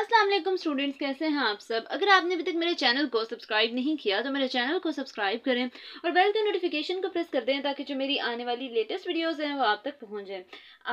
अस्सलाम वालेकुम स्टूडेंट्स कैसे हैं आप सब अगर आपने अभी तक मेरे चैनल को सब्सक्राइब नहीं किया तो मेरे चैनल को सब्सक्राइब करें और बेल के नोटिफिकेशन को प्रेस कर दें ताकि जो मेरी आने वाली लेटेस्ट वीडियोस हैं वो आप तक पहुंच जाएं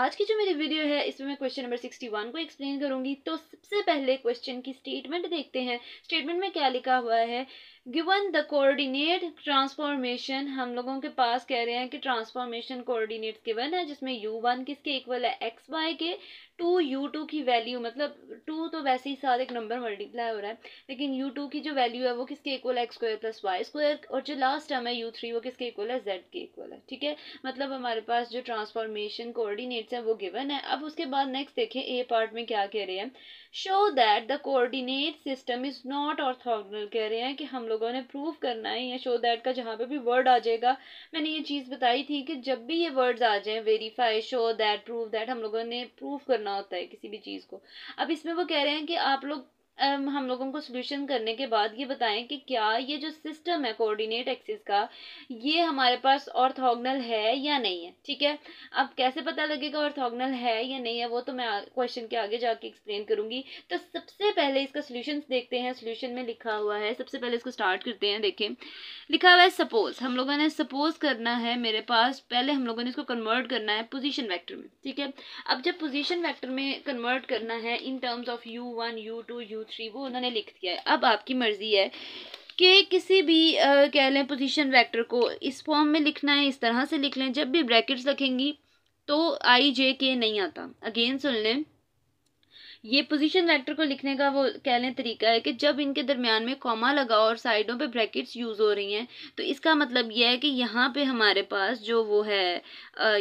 आज की जो मेरी वीडियो है इसमें मैं क्वेश्चन नंबर 61 को एक्सप्लेन करूंगी तो सबसे पहले क्वेश्चन की स्टेटमेंट देखते हैं स्टेटमेंट में क्या लिखा हुआ है गिवन द कोऑर्डिनेट ट्रांसफॉर्मेशन हम लोगों के पास कह रहे हैं कि ट्रांसफॉर्मेशन कोऑर्डिनेट गिवन है जिसमें यू वन किसके इक्वल है एक्स वाई के टू यू टू की वैल्यू मतलब टू तो वैसे ही साथ एक नंबर मल्टीप्लाई हो रहा है लेकिन यू टू की जो वैल्यू है वो किसके इक्वल है X square plus Y square और जो लास्ट टर्म है यू थ्री वो किसके इक्वल है जेड के इक्वल है ठीक है मतलब हमारे पास जो ट्रांसफॉर्मेशन कोऑर्डिनेट्स है वो गिवन है अब उसके बाद नेक्स्ट देखें ए पार्ट में क्या कह रहे हैं show that the coordinate system is not orthogonal कह रहे हैं कि हम लोग होगा उन्हें प्रूव करना है या शो दैट का जहाँ पे भी वर्ड आ जाएगा मैंने ये चीज़ बताई थी कि जब भी ये वर्ड्स आ जाएँ verify show that prove that हम लोगों ने प्रूव करना होता है किसी भी चीज़ को अब इसमें वो कह रहे हैं कि आप लोग हम लोगों को सोल्यूशन करने के बाद ये बताएं कि क्या ये जो सिस्टम है कोऑर्डिनेट एक्सिस का ये हमारे पास ऑर्थोगनल है या नहीं है ठीक है अब कैसे पता लगेगा ऑर्थोगनल है या नहीं है वो तो मैं क्वेश्चन के आगे जाके एक्सप्लेन करूँगी तो सबसे पहले इसका सोल्यूशन देखते हैं सोल्यूशन में लिखा हुआ है सबसे पहले इसको स्टार्ट करते हैं देखें लिखा हुआ है सपोज हम लोगों ने सपोज करना है मेरे पास पहले हम लोगों ने इसको कन्वर्ट करना है पोजिशन वैक्टर में ठीक है अब जब पोजिशन वैक्टर में कन्वर्ट करना है in terms of u one you two u three वो उन्होंने लिख दिया है अब आपकी मर्ज़ी है कि किसी भी कह लें पोजिशन वैक्टर को इस फॉर्म में लिखना है इस तरह से लिख लें जब भी ब्रैकेट्स रखेंगी तो आई जे के नहीं आता अगेन सुन लें ये पोजीशन वेक्टर को लिखने का वो कह लें तरीका है कि जब इनके दरमियान में कॉमा लगा और साइडों पे ब्रैकेट्स यूज़ हो रही हैं तो इसका मतलब ये है कि यहाँ पे हमारे पास जो वो है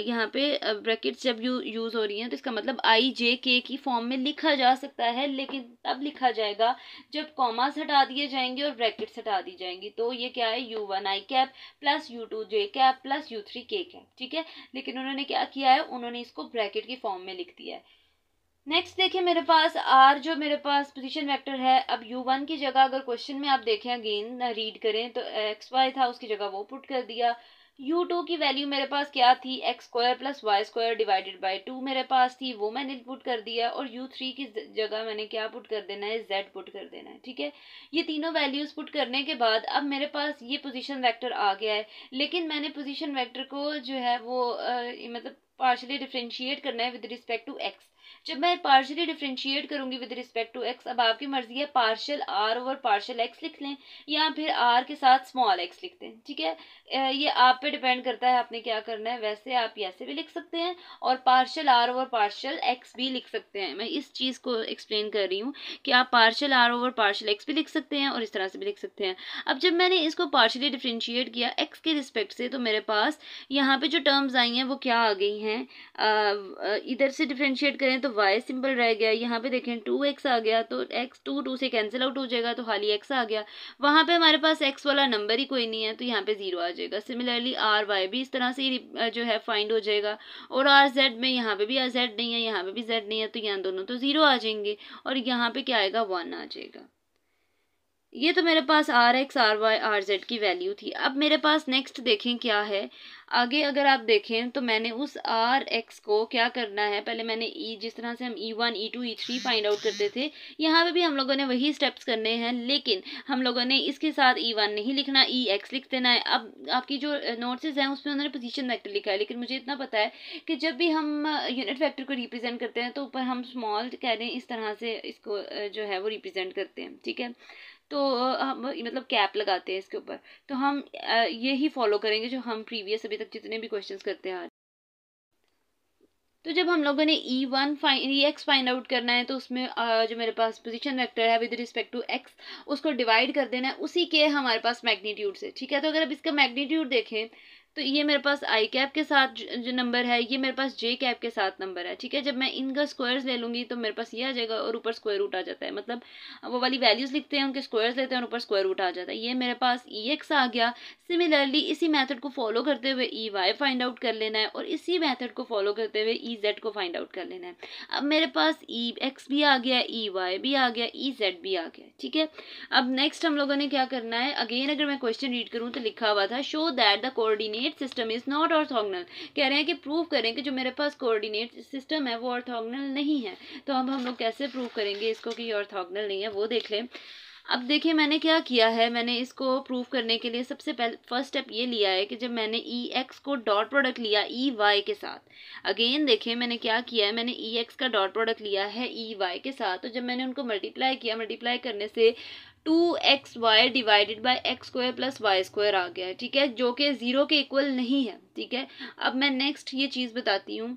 यहाँ पे ब्रैकेट्स जब यू यूज़ हो रही हैं तो इसका मतलब आई जे के की फॉर्म में लिखा जा सकता है लेकिन तब लिखा जाएगा जब कॉमास हटा दिए जाएंगे और ब्रैकेट्स हटा दी जाएंगी तो ये क्या है you one I cap plus u two J cap plus u three K cap ठीक है लेकिन उन्होंने क्या किया है उन्होंने इसको ब्रैकेट की फॉर्म में लिख दिया है नेक्स्ट देखिए मेरे पास आर जो मेरे पास पोजीशन वेक्टर है अब यू वन की जगह अगर क्वेश्चन में आप देखें अगेन रीड करें तो एक्स वाई था उसकी जगह वो पुट कर दिया यू टू की वैल्यू मेरे पास क्या थी X square plus Y square divided by two मेरे पास थी वो मैंने पुट कर दिया और यू थ्री की जगह मैंने क्या पुट कर देना है जेड पुट कर देना है ठीक है ये तीनों वैल्यूज़ पुट करने के बाद अब मेरे पास ये पोजिशन वैक्टर आ गया है लेकिन मैंने पोजिशन वैक्टर को जो है वो आ, मतलब पार्शली डिफ्रेंशिएट करना है विद रिस्पेक्ट टू एक्स जब मैं पार्शली डिफ्रेंशिएट करूंगी विद रिस्पेक्ट टू एक्स अब आपकी मर्जी है partial R over partial X लिख लें या फिर आर के साथ स्मॉल एक्स लिख दें ठीक है ये आप पे डिपेंड करता है आपने क्या करना है वैसे आप ऐसे भी लिख सकते हैं और partial R over partial X भी लिख सकते हैं मैं इस चीज़ को एक्सप्लेन कर रही हूँ कि आप partial R over partial X भी लिख सकते हैं और इस तरह से भी लिख सकते हैं अब जब मैंने इसको पार्शली डिफ्रेंशिएट किया एक्स के रिस्पेक्ट से तो मेरे पास यहाँ पे जो टर्म्स आई हैं वो क्या आ गई हैं इधर से डिफ्रेंशिएट करें करें तो वाई सिंपल रह गया यहाँ पे देखें टू एक्स आ गया तो एक्स टू टू से कैंसिल आउट हो जाएगा तो ही एक्स आ गया वहाँ पे हमारे पास एक्स वाला नंबर ही कोई नहीं है तो यहाँ पे ज़ीरो आ जाएगा सिमिलरली आर वाई भी इस तरह से ही जो है फाइंड हो जाएगा और आर जेड में यहाँ पे भी आर जेड नहीं है यहाँ पे भी जेड नहीं है तो यहाँ दोनों तो ज़ीरो आ जाएंगे और यहाँ पे क्या आएगा वन आ जाएगा ये तो मेरे पास R X R Y R Z की वैल्यू थी अब मेरे पास नेक्स्ट देखें क्या है आगे अगर आप देखें तो मैंने उस आर एक्स को क्या करना है पहले मैंने ई e, जिस तरह से हम E one E two E three find out करते थे यहाँ पे भी हम लोगों ने वही स्टेप्स करने हैं लेकिन हम लोगों ने इसके साथ ई e वन नहीं लिखना ई e एक्स लिख देना है अब आपकी जो नोट्सेज हैं उसमें उन्होंने पोजिशन फैक्टर लिखा है लेकिन मुझे इतना पता है कि जब भी हम यूनिट फैक्टर को रिप्रेजेंट करते हैं तो ऊपर हम स्मॉल कह रहे हैं इस तरह से इसको जो है वो रिप्रेजेंट करते हैं ठीक है तो हम मतलब कैप लगाते हैं इसके ऊपर तो हम ये ही फॉलो करेंगे जो हम प्रीवियस अभी तक जितने भी क्वेश्चंस करते हैं तो जब हम लोगों ने E one fine E X find out करना है तो उसमें जो मेरे पास पोजीशन वेक्टर है विद रिस्पेक्ट टू एक्स उसको डिवाइड कर देना है उसी के हमारे पास मैग्नीट्यूड से ठीक है तो अगर अब इसका मैग्नीट्यूड देखें तो ये मेरे पास आई कैप के साथ जो नंबर है ये मेरे पास जे कैप के साथ नंबर है ठीक है जब मैं इनका स्क्वायर्स ले लूँगी तो मेरे पास ये आ जाएगा और ऊपर स्क्वायर रूट आ जाता है मतलब वो वाली वैल्यूज़ लिखते हैं उनके स्क्वायर्स लेते हैं और ऊपर स्क्वायर रूट आ जाता है ये मेरे पास ई एक्स आ गया सिमिलरली इसी मैथड को फॉलो करते हुए ई वाई फाइंड आउट कर लेना है और इसी मैथड को फॉलो करते हुए ई जेड को फाइंड आउट कर लेना है अब मेरे पास ई एक्स भी आ गया ई वाई भी आ गया ई जेड भी आ गया ठीक है अब नेक्स्ट हम लोगों ने क्या करना है अगेन अगर मैं क्वेश्चन रीड करूँ तो लिखा हुआ था show that the coordinate coordinate system is not orthogonal कह रहे हैं कि प्रूव करें कि जो मेरे पास कोऑर्डिनेट सिस्टम है वो ऑर्थोगनल नहीं है तो अब हम लोग कैसे प्रूव करेंगे इसको कि ये ऑर्थोगनल नहीं है वो देख लें अब देखिए मैंने क्या किया है मैंने इसको प्रूव करने के लिए सबसे पहले फर्स्ट स्टेप ये लिया है कि जब मैंने ई e एक्स को डॉट प्रोडक्ट लिया ई e वाई के साथ अगेन देखिए मैंने क्या किया है मैंने ई e एक्स का डॉट प्रोडक्ट लिया है ई वाई के साथ तो जब मैंने उनको मल्टीप्लाई किया मल्टीप्लाई करने से two X Y divided by X square plus Y square आ गया है ठीक है जो कि ज़ीरो के इक्वल नहीं है ठीक है अब मैं नेक्स्ट ये चीज़ बताती हूँ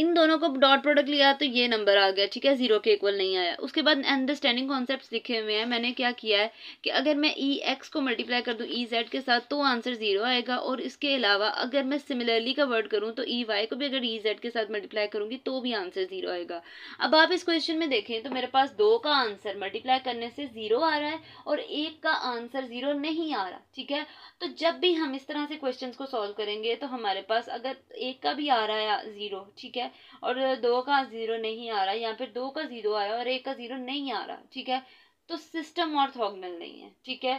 इन दोनों को डॉट प्रोडक्ट लिया तो ये नंबर आ गया ठीक है जीरो के इक्वल नहीं आया उसके बाद अंडरस्टैंडिंग कॉन्सेप्ट लिखे हुए हैं मैंने क्या किया है कि अगर मैं ई e एक्स को मल्टीप्लाई कर दूँ ई e जेड के साथ तो आंसर जीरो आएगा और इसके अलावा अगर मैं सिमिलरली का वर्ड करूँ तो ई e वाई को भी अगर ई जेड के साथ मल्टीप्लाई करूँगी तो भी आंसर जीरो आएगा अब आप इस क्वेश्चन में देखें तो मेरे पास दो का आंसर मल्टीप्लाई करने से जीरो आ रहा है और एक का आंसर जीरो नहीं आ रहा ठीक है तो जब भी हम इस तरह से क्वेश्चन को सॉल्व करेंगे तो हमारे पास अगर एक का भी आ रहा है जीरो ठीक है है और दो का ज़ीरो नहीं आ रहा या फिर दो का ज़ीरो आया और एक का ज़ीरो नहीं आ रहा ठीक है तो सिस्टम ऑर्थोगनल नहीं है ठीक है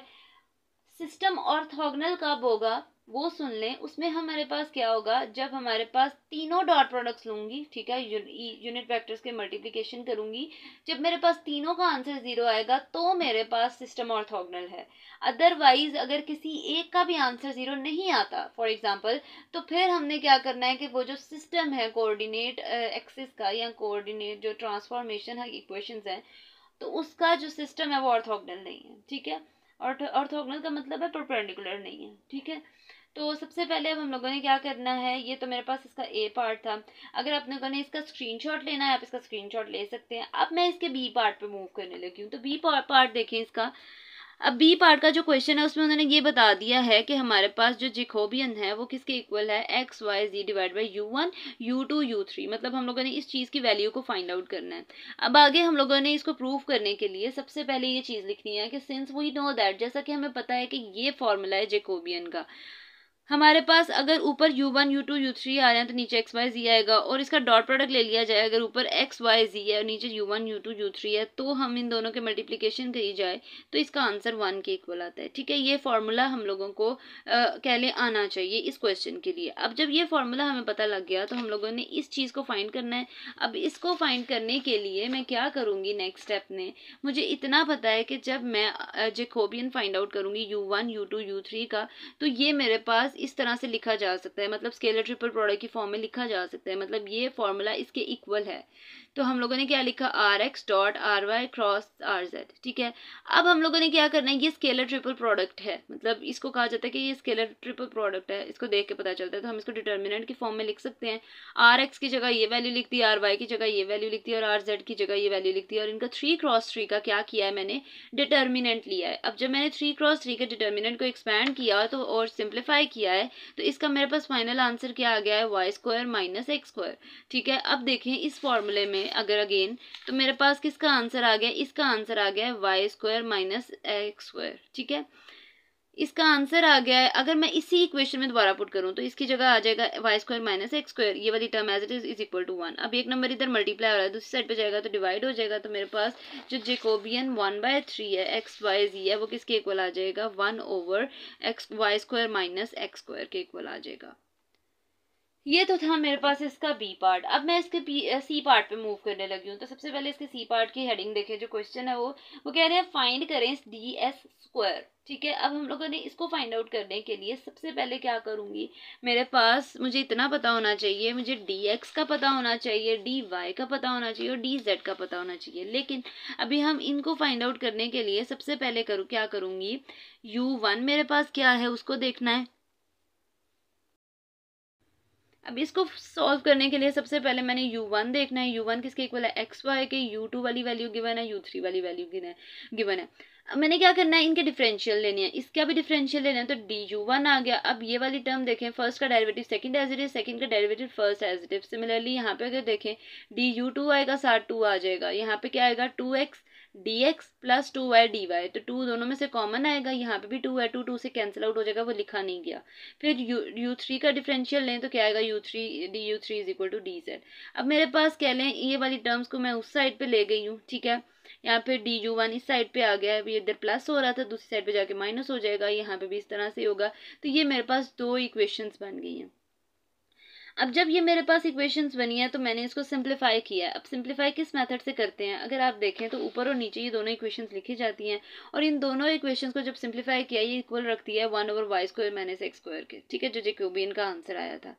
सिस्टम ऑर्थोगनल कब होगा वो सुन लें उसमें हमारे पास क्या होगा जब हमारे पास तीनों डॉट प्रोडक्ट्स लूँगी ठीक है यूनिट वेक्टर्स e, के मल्टीप्लिकेशन करूँगी जब मेरे पास तीनों का आंसर ज़ीरो आएगा तो मेरे पास सिस्टम ऑर्थोगोनल है अदरवाइज़ अगर किसी एक का भी आंसर ज़ीरो नहीं आता फॉर एग्ज़ाम्पल तो फिर हमने क्या करना है कि वो जो सिस्टम है कोऑर्डिनेट एक्सिस का या कोऑर्डिनेट जो ट्रांसफॉर्मेशन है इक्वेशन हैं तो उसका जो सिस्टम है वो ऑर्थोगोनल नहीं है ठीक है ऑर्थोगोनल का मतलब है परपेंडिकुलर नहीं है ठीक है तो सबसे पहले अब हम लोगों ने क्या करना है ये तो मेरे पास इसका ए पार्ट था अगर आप लोगों ने इसका स्क्रीनशॉट लेना है आप इसका स्क्रीनशॉट ले सकते हैं अब मैं इसके बी पार्ट पे मूव करने लगी हूँ तो बी पार्ट देखें इसका अब बी पार्ट का जो क्वेश्चन है उसमें उन्होंने ये बता दिया है कि हमारे पास जो जिकोबियन है वो किसके इक्वल है X Y G divide by u one you two u three मतलब हम लोगों ने इस चीज़ की वैल्यू को फाइंड आउट करना है अब आगे हम लोगों ने इसको प्रूव करने के लिए सबसे पहले ये चीज़ लिखनी है कि सिंस वी नो दैट जैसा कि हमें पता है कि ये फॉर्मूला है जेकोबियन का हमारे पास अगर ऊपर u one you two u three आ रहे हैं तो नीचे एक्स वाई जी आएगा और इसका डॉट प्रोडक्ट ले लिया जाए अगर ऊपर एक्स वाई जी है और नीचे u one you two u three है तो हम इन दोनों के मल्टीप्लिकेशन करी जाए तो इसका आंसर वन के इक्वल आता है ठीक है ये फार्मूला हम लोगों को कहले कह आना चाहिए इस क्वेश्चन के लिए अब जब ये फार्मूला हमें पता लग गया तो हम लोगों ने इस चीज़ को फाइंड करना है अब इसको फाइंड करने के लिए मैं क्या करूँगी नेक्स्ट स्टेप ने मुझे इतना पता है कि जब मैं जेकोबियन फाइंड आउट करूँगी u one you two u three का तो ये मेरे पास इस तरह से लिखा जा सकता है मतलब स्केलर ट्रिपल प्रोडक्ट की फॉर्म में लिखा जा सकता है मतलब ये फॉर्मूला इसके इक्वल है तो हम लोगों ने क्या लिखा R X dot R Y cross R Z ठीक है अब हम लोगों ने क्या करना है ये स्केलर ट्रिपल प्रोडक्ट है मतलब इसको कहा जाता है कि ये स्केलर ट्रिपल प्रोडक्ट है इसको देख के पता चलता है तो हम इसको डिटर्मिनेंट की फॉर्म में लिख सकते हैं आर एक्स की जगह ये वैल्यू लिख दी आर वाई की जगह ये वैल्यू लिख दी और आर जेड की जगह ये वैल्यू लिख दी और इनका थ्री क्रॉस थ्री का क्या किया है मैंने डिटर्मिनेंट लिया है अब जब मैंने थ्री क्रॉस थ्री के डिटर्मिनेंट को एक्सपैंड किया तो और सिंप्लीफाई किया किया है तो इसका मेरे पास फाइनल आंसर क्या आ गया है Y square minus X square ठीक है अब देखें इस फॉर्मूले में अगर अगेन तो मेरे पास किसका आंसर आ गया इसका आंसर आ गया है Y square minus X square ठीक है इसका आंसर आ गया है अगर मैं इसी इक्वेशन में दोबारा पुट करूँ तो इसकी जगह आ जाएगा Y square minus X square ये वाली term as it is is equal to one अब एक नंबर इधर मल्टीप्लाई हो रहा है दूसरी साइड पे जाएगा तो डिवाइड हो जाएगा तो मेरे पास जो जेकोबियन वन बाय थ्री है एक्स वाई जी है वो किसके इक्वल आ जाएगा one over X Y square minus X square के इक्वल आ जाएगा ये तो था मेरे पास इसका बी पार्ट अब मैं इसके बी सी पार्ट पे मूव करने लगी हूँ तो सबसे पहले इसके सी पार्ट की हेडिंग देखें जो क्वेश्चन है वो वो कह रहे हैं फाइंड करें डी एस स्क्वायर ठीक है अब हम लोगों ने इसको फाइंड आउट करने के लिए सबसे पहले क्या करूँगी मेरे पास मुझे इतना पता होना चाहिए मुझे डी एक्स का पता होना चाहिए डी वाई का पता होना चाहिए और डी जेड का पता होना चाहिए लेकिन अभी हम इनको फाइंड आउट करने के लिए सबसे पहले करूँ क्या करूँगी यू वन मेरे पास क्या है उसको देखना है अब इसको सॉल्व करने के लिए सबसे पहले मैंने यू वन देखना है यू वन किसके इक्वल है एक्स वाई के यू टू वाली वैल्यू गिवन है यू थ्री वाली वैल्यू गिवन है गिवन है अब मैंने क्या करना है इनके डिफरेंशियल लेने हैं इसका भी डिफरेंशियल लेना है तो डी यू वन आ गया अब ये वाली टर्म देखें फर्स्ट का derivative second as it is second का derivative first as it is similarly यहाँ पे अगर देखें डी यू टू आएगा साथ टू आ जाएगा यहाँ पे क्या आएगा two X D X plus two Y D Y तो टू दोनों में से कॉमन आएगा यहाँ पे भी टू है टू टू से कैंसिल आउट हो जाएगा वो लिखा नहीं गया फिर यू यू थ्री का डिफरेंशियल लें तो क्या आएगा U three D U three is equal to D Z अब मेरे पास कह लें ये वाली टर्म्स को मैं उस साइड पर ले गई हूँ ठीक है यहाँ पे डी यू वन इस साइड पे आ गया है इधर प्लस हो रहा था दूसरी साइड पे जाके माइनस हो जाएगा यहाँ पे भी इस तरह से होगा तो ये मेरे पास दो इक्वेशंस बन गई हैं अब जब ये मेरे पास इक्वेशंस बनी है तो मैंने इसको सिंप्लीफाई किया है अब सिंप्लीफाई किस मेथड से करते हैं अगर आप देखें तो ऊपर और नीचे ये दोनों इक्वेशंस लिखी जाती हैं और इन दोनों इक्वेशंस को जब सिंप्लीफाई किया ये इक्वल रखती है one over Y square minus X square के ठीक है जो जेक्यूबियन का आंसर आया था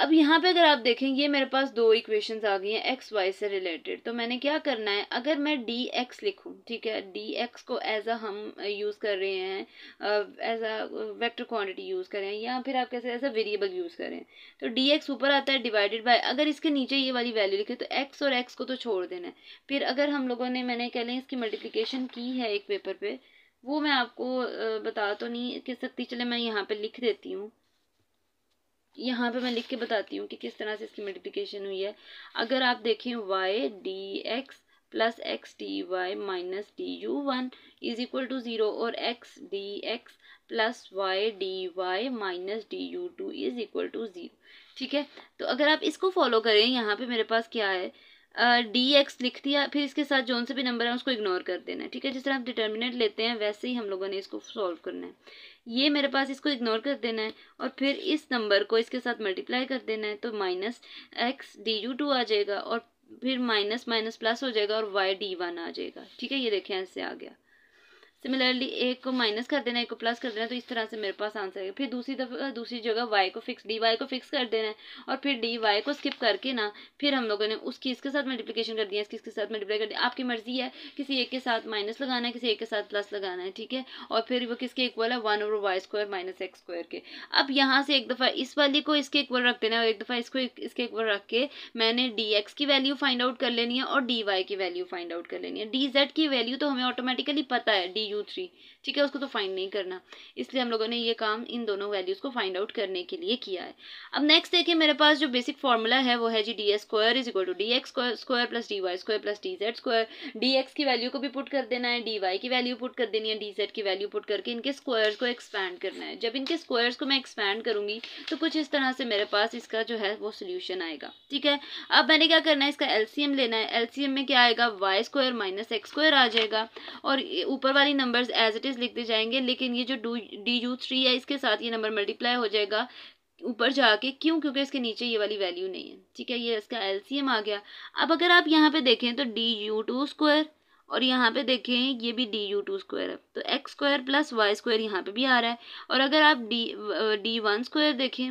अब यहाँ पे अगर आप देखें ये मेरे पास दो इक्वेशन आ गई हैं एक्स वाई से रिलेटेड तो मैंने क्या करना है अगर मैं डी एक्स लिखूँ ठीक है डी एक्स को एज अ हम यूज़ कर रहे हैं as a vector quantity use कर रहे हैं या फिर आप कैसे एज अ वेरिएबल यूज़ करें तो डी एक्स ऊपर आता है डिवाइडेड बाय अगर इसके नीचे ये वाली वैल्यू लिखे तो एक्स और एक्स को तो छोड़ देना है फिर अगर हम लोगों ने मैंने कह लें इसकी मल्टीप्लीकेशन की है एक पेपर पर पे, वो मैं आपको बता तो नहीं कह सकती चले मैं यहाँ पर लिख देती हूँ यहाँ पे मैं लिख के बताती हूँ कि किस तरह से इसकी मल्टीप्लिकेशन हुई है अगर आप देखें Y D X plus X D Y minus D U one is equal to zero और X D X plus Y D Y minus D U two is equal to zero ठीक है तो अगर आप इसको फॉलो करें यहाँ पे मेरे पास क्या है डी एक्स लिख दिया फिर इसके साथ जोन से भी नंबर है उसको इग्नोर कर देना है ठीक है जिस तरह आप डिटर्मिनेट लेते हैं वैसे ही हम लोगों ने इसको सॉल्व करना है ये मेरे पास इसको इग्नोर कर देना है और फिर इस नंबर को इसके साथ मल्टीप्लाई कर देना है तो minus X D U two आ जाएगा और फिर माइनस माइनस प्लस हो जाएगा और वाई डी वन आ जाएगा ठीक है ये देखें ऐसे आ गया सिमिलरली एक को माइनस कर देना है एक को प्लस कर देना तो इस तरह से मेरे पास आंसर है फिर दूसरी दफा दूसरी जगह वाई को फिक्स डी वाई को फिक्स कर देना है और फिर डी वाई को स्किप करके ना फिर हम लोगों ने उसकी इसके साथ मल्टीप्लिकेशन कर दिया इसकी इसके साथ मल्टीप्लाई कर दिया आपकी मर्जी है किसी एक के साथ माइनस लगाना है किसी एक के साथ प्लस लगाना है ठीक है और फिर वो किसके इक्वल है one over Y square minus X square के अब यहाँ से एक दफ़ा इस वाली को इसके इक्वल रख देना है और एक दफ़ा इसको इसके इक्वल रख के मैंने डी एक्स की वैल्यू फाइंड आउट कर लेनी है और डी वाई की वैल्यू फाइंड आउट कर लेनी है डी जेड की वैल्यू तो हमें ऑटोमेटिकली पता है डी u3 ठीक है उसको तो फाइंड नहीं करना इसलिए हम लोगों ने ये काम इन दोनों वैल्यूज़ को फाइंड आउट करने के लिए किया है अब नेक्स्ट देखिए मेरे पास जो बेसिक फॉर्मूला है वो है जी D S square is equal to D X square plus D Y square plus D Z square D X की वैल्यू को भी पुट कर देना है डी वाई की वैल्यू पुट कर देनी है डी जेड की वैल्यू पुट करके इनके स्क्वायर्स को एक्सपैंड करना है जब इनके स्क्वायर्स को मैं एक्सपैंड करूंगी तो कुछ इस तरह से मेरे पास इसका जो है वो सोल्यूशन आएगा ठीक है अब मैंने क्या करना है इसका एलसीएम लेना है एल में क्या आएगा Y square minus X square आ जाएगा और ऊपर वाली numbers as it is digit लिखते जाएंगे लेकिन ये जो डू डी यू थ्री है इसके साथ ये नंबर मल्टीप्लाई हो जाएगा ऊपर जाके क्यों क्योंकि इसके नीचे ये वाली वैल्यू नहीं है ठीक है ये इसका एलसीएम आ गया अब अगर आप यहाँ पे देखें तो डी यू टू स्क्वायर और यहाँ पे देखें ये भी डी यू टू स्क्वायर है तो X square plus Y square यहाँ पे भी आ रहा है और अगर आप डी डी वन स्क्वायर देखें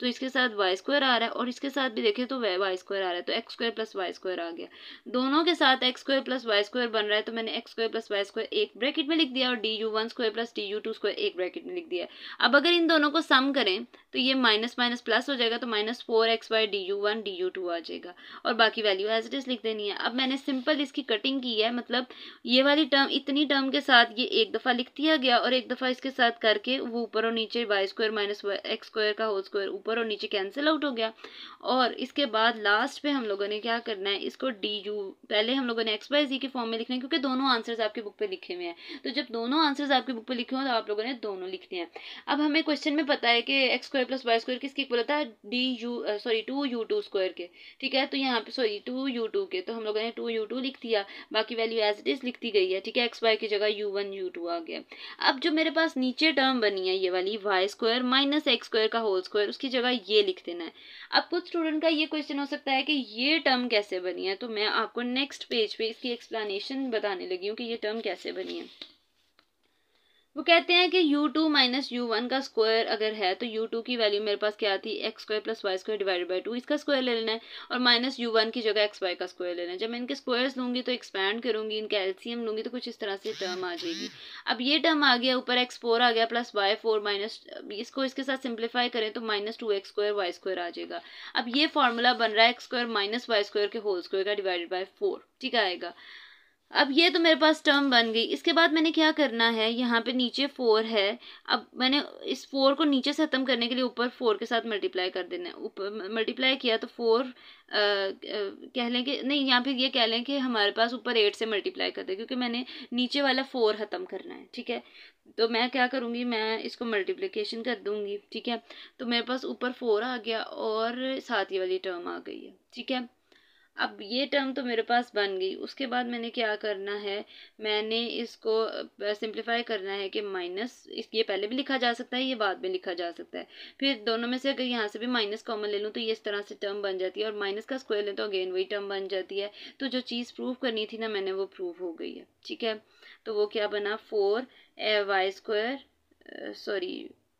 तो इसके साथ वाई स्क्वायर आ रहा है और इसके साथ भी देखें तो वह वाई स्क्वायर आ रहा है तो X square plus Y square आ गया दोनों के साथ X square plus Y square बन रहा है तो मैंने X square plus Y square एक ब्रैकेट में लिख दिया और D U one square plus D U two square एक ब्रैकेट में लिख दिया अब अगर इन दोनों को सम करें तो ये माइनस माइनस प्लस हो जाएगा तो minus four X Y D U one D U two आ जाएगा और बाकी वैल्यू एज इट इज़ लिख देनी है अब मैंने सिंपल इसकी कटिंग की है मतलब ये वाली टर्म इतनी टर्म के साथ ये एक दफ़ा लिख दिया गया और एक दफ़ा इसके साथ करके वो ऊपर और नीचे Y square minus X square का होल स्क्वायर ऊपर और नीचे कैंसिल आउट हो गया और इसके बाद लास्ट पे हम लोगों ने क्या करना है इसको डी यू पहले हम लोगों ने एक्स वाई जी के फॉर्म में लिखना है क्योंकि दोनों आंसर्स आपकी बुक पे लिखे हुए हैं तो जब दोनों आंसर्स आपकी बुक पे लिखे हों तो आप लोगों ने दोनों लिखने हैं अब हमें क्वेश्चन में पता है कि X square square plus Y square किसके इक्वल होता है D U sorry two you two square के ठीक है तो यहाँ पे सॉरी टू यू टू के तो हम लोगों ने टू यू टू लिख दिया बाकी वैल्यू एज इट इज़ लिख दी गई है ठीक है एक्स वाई की जगह यू वन यू टू आ गया अब जो मेरे पास नीचे टर्म बनी है ये वाली Y square minus X square का होल स्क्वायर उसकी जगह ये लिख देना है अब कुछ स्टूडेंट का ये क्वेश्चन हो सकता है कि ये टर्म कैसे बनी है तो मैं आपको नेक्स्ट पेज पे इसकी एक्सप्लेनेशन बताने लगी हूँ कि ये टर्म कैसे बनी है वो कहते हैं कि u2 टू माइनस यू का स्क्वायर अगर है तो u2 की वैल्यू मेरे पास क्या थी X square plus Y square divided by two इसका स्क्वायर ले लेना है और माइनस यू की जगह एक्स वाई का स्क्वायर लेना है जब मैं इनके स्क्वायर्स लूँगी तो एक्सपैंड करूँगी इनके एल्सियम लूँगी तो कुछ इस तरह से टर्म आ जाएगी अब ये टर्म आ गया ऊपर एक्स फोर आ गया प्लस वाई फोर माइनस इसको इसके साथ सिंप्लीफाई करें तो minus two X square Y square आ जाएगा अब ये फार्मूला बन रहा है X square minus Y square के होल स्क्वायर का डिवाइडेड बाई फोर ठीक आएगा अब ये तो मेरे पास टर्म बन गई इसके बाद मैंने क्या करना है यहाँ पे नीचे फोर है अब मैंने इस फोर को नीचे से ख़त्म करने के लिए ऊपर फोर के साथ मल्टीप्लाई कर देना है ऊपर मल्टीप्लाई किया तो फोर कह लें कि नहीं यहाँ पे ये कह लें कि हमारे पास ऊपर एट से मल्टीप्लाई कर दें क्योंकि मैंने नीचे वाला फोर ख़त्म करना है ठीक है तो मैं क्या करूँगी मैं इसको मल्टीप्लिकेशन कर दूँगी ठीक है तो मेरे पास ऊपर फोर आ गया और साथ ही वाली टर्म आ गई है ठीक है अब ये टर्म तो मेरे पास बन गई उसके बाद मैंने क्या करना है मैंने इसको सिंप्लीफाई करना है कि माइनस ये पहले भी लिखा जा सकता है ये बाद में लिखा जा सकता है फिर दोनों में से अगर यहाँ से भी माइनस कॉमन ले लूँ तो ये इस तरह से टर्म बन जाती है और माइनस का स्क्वायर लें तो अगेन वही टर्म बन जाती है तो जो चीज़ प्रूव करनी थी ना मैंने वो प्रूव हो गई है ठीक है तो वो क्या बना four A Y square sorry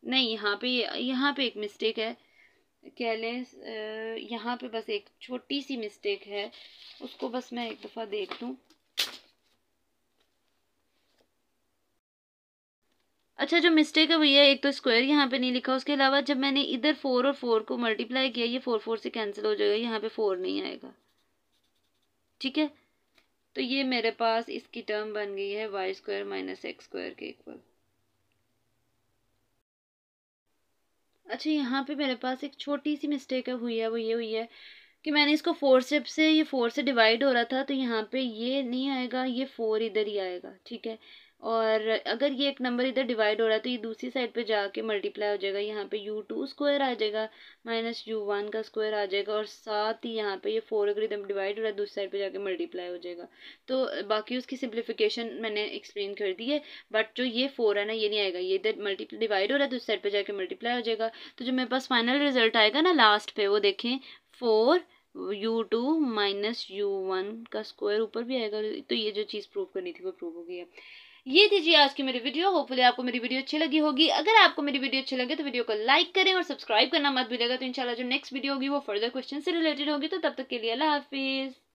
नहीं यहाँ पे यहाँ पे एक मिस्टेक है कह लें यहाँ पे बस एक छोटी सी मिस्टेक है उसको बस मैं एक दफ़ा देख लूँ अच्छा जो मिस्टेक है वो ये एक तो स्क्वायर यहाँ पे नहीं लिखा उसके अलावा जब मैंने इधर फोर और फोर को मल्टीप्लाई किया ये फोर फोर से कैंसिल हो जाएगा यहाँ पे फोर नहीं आएगा ठीक है तो ये मेरे पास इसकी टर्म बन गई है Y square minus X square के इक्वल अच्छा यहाँ पे मेरे पास एक छोटी सी मिस्टेक हुई है वो ये हुई है कि मैंने इसको फोर स्टेप से ये फोर से डिवाइड हो रहा था तो यहाँ पे ये नहीं आएगा ये फोर इधर ही आएगा ठीक है और अगर ये एक नंबर इधर डिवाइड हो रहा है तो ये दूसरी साइड पे जाके मल्टीप्लाई हो जाएगा यहाँ पे यू टू स्क्वायर आ जाएगा माइनस यू वन का स्क्वायर आ जाएगा और साथ ही यहाँ पे ये फोर अगर इधर डिवाइड हो रहा है दूसरी साइड पे जाके मल्टीप्लाई हो जाएगा तो बाकी उसकी सिंप्लीफिकेशन मैंने एक्सप्लेन कर दी है बट जो ये फोर है ना ये नहीं आएगा ये इधर मल्टीप्लाई डिवाइड हो रहा है दूसरी साइड पर जाके मल्टीप्लाई हो जाएगा तो जो मेरे पास फाइनल रिजल्ट आएगा ना लास्ट पे वो देखें four U two minus U one का स्क्वायर ऊपर भी आएगा तो ये जो चीज़ प्रूव करनी थी वो प्रूव हो गई है ये दीजिए आज की मेरी वीडियो होपफुली आपको मेरी वीडियो अच्छी लगी होगी अगर आपको मेरी वीडियो अच्छी लगे तो वीडियो को लाइक करें और सब्सक्राइब करना मत भूलेगा तो इंशाल्लाह जो नेक्स्ट वीडियो होगी वो फर्दर क्वेश्चन से रिलेटेड होगी तो तब तक के लिए अल्लाह हाफिज़